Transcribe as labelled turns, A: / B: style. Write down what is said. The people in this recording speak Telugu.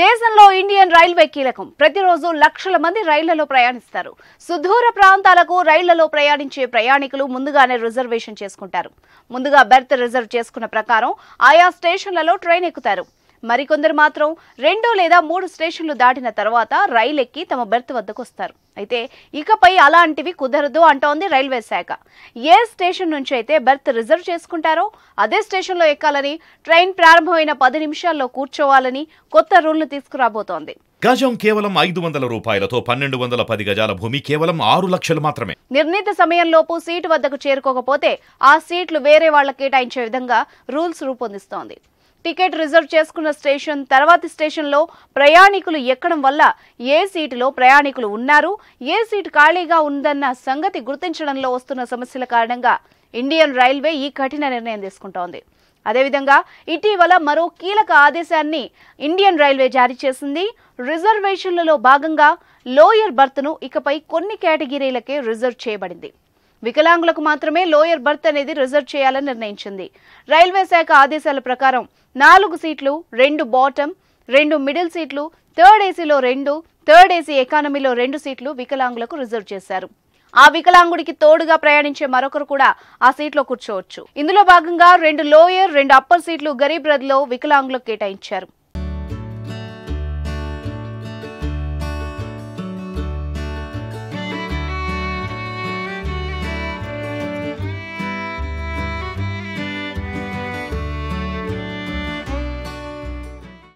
A: దేశంలో ఇండియన్ రైల్వే కీలకం ప్రతిరోజు లక్షల మంది రైళ్లలో ప్రయాణిస్తారు సుదూర ప్రాంతాలకు రైళ్లలో ప్రయాణించే ప్రయాణికులు ముందుగానే రిజర్వేషన్ చేసుకుంటారు ముందుగా బెర్త్ రిజర్వ్ చేసుకున్న ప్రకారం ఆయా స్టేషన్లలో ట్రైన్ ఎక్కుతారు మరికొందరు మాత్రం రెండు లేదా మూడు స్టేషన్లు దాటిన తర్వాత రైలు ఎక్కి తమ బెర్త్ వద్దకు వస్తారు అయితే ఇకపై అలాంటివి కుదరదు అంటోంది రైల్వే శాఖ ఏ స్టేషన్ నుంచి అయితే బెర్త్ రిజర్వ్ చేసుకుంటారో అదే స్టేషన్లో ఎక్కాలని ట్రైన్ ప్రారంభమైన పది నిమిషాల్లో కూర్చోవాలని కొత్త రూల్ను తీసుకురాబోతోంది
B: గజం కేవలం ఐదు వందల రూపాయలతో పన్నెండు వందల పది గజాల భూమి కేవలం ఆరు లక్షలు మాత్రమే
A: నిర్ణీత సమయంలోపు సీటు వద్దకు చేరుకోకపోతే ఆ సీట్లు వేరే వాళ్ల కేటాయించే విధంగా రూల్స్ రూపొందిస్తోంది టికెట్ రిజర్వ్ చేసుకున్న స్టేషన్ తర్వాతి స్టేషన్లో ప్రయాణికులు ఎక్కడం వల్ల ఏ సీటులో ప్రయాణికులు ఉన్నారు ఏ సీటు ఖాళీగా ఉందన్న సంగతి గుర్తించడంలో వస్తున్న సమస్యల కారణంగా ఇండియన్ రైల్వే ఈ కఠిన నిర్ణయం తీసుకుంటోంది అదేవిధంగా ఇటీవల మరో కీలక ఆదేశాన్ని ఇండియన్ రైల్వే జారీ చేసింది రిజర్వేషన్లలో భాగంగా లోయర్ బర్త్ను ఇకపై కొన్ని కేటగిరీలకే రిజర్వ్ చేయబడింది వికలాంగులకు మాత్రమే లోయర్ బర్త్ అనేది రిజర్వ్ చేయాలని నిర్ణయించింది రైల్వే శాఖ ఆదేశాల ప్రకారం నాలుగు సీట్లు రెండు బాటం రెండు మిడిల్ సీట్లు థర్డ్ ఏసీలో రెండు థర్డ్ ఏసీ ఎకానమీలో రెండు సీట్లు వికలాంగులకు రిజర్వ్ చేశారు ఆ వికలాంగుడికి తోడుగా ప్రయాణించే మరొకరు కూడా ఆ సీట్లో కూర్చోవచ్చు ఇందులో భాగంగా రెండు లోయర్ రెండు అప్పర్ సీట్లు గరీబ్ లో వికలాంగులకు కేటాయించారు